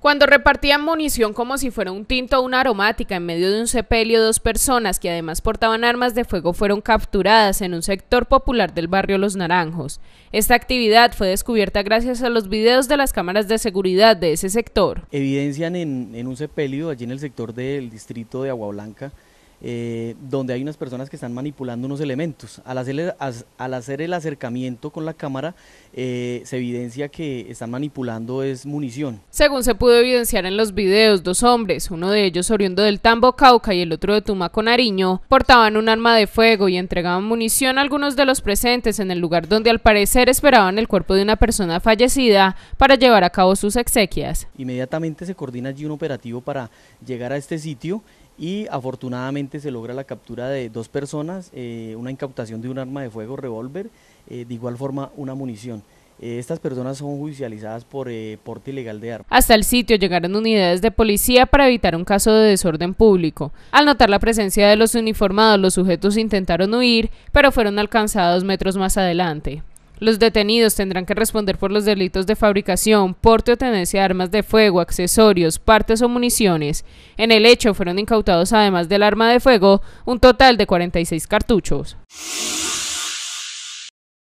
Cuando repartían munición como si fuera un tinto o una aromática en medio de un sepelio, dos personas que además portaban armas de fuego fueron capturadas en un sector popular del barrio Los Naranjos. Esta actividad fue descubierta gracias a los videos de las cámaras de seguridad de ese sector. Evidencian en, un sepelio allí en el sector del distrito de Agua Blanca eh, donde hay unas personas que están manipulando unos elementos. Al hacer el, al hacer el acercamiento con la cámara, eh, se evidencia que están manipulando es munición. Según se pudo evidenciar en los videos, dos hombres, uno de ellos oriundo del Tambo Cauca y el otro de Tumaco Nariño, portaban un arma de fuego y entregaban munición a algunos de los presentes en el lugar donde al parecer esperaban el cuerpo de una persona fallecida para llevar a cabo sus exequias. Inmediatamente se coordina allí un operativo para llegar a este sitio y afortunadamente se logra la captura de dos personas, eh, una incautación de un arma de fuego, revólver, eh, de igual forma una munición. Eh, estas personas son judicializadas por porte ilegal de armas. Hasta el sitio llegaron unidades de policía para evitar un caso de desorden público. Al notar la presencia de los uniformados, los sujetos intentaron huir, pero fueron alcanzados metros más adelante. Los detenidos tendrán que responder por los delitos de fabricación, porte o tenencia de armas de fuego, accesorios, partes o municiones. En el hecho fueron incautados, además del arma de fuego, un total de 46 cartuchos.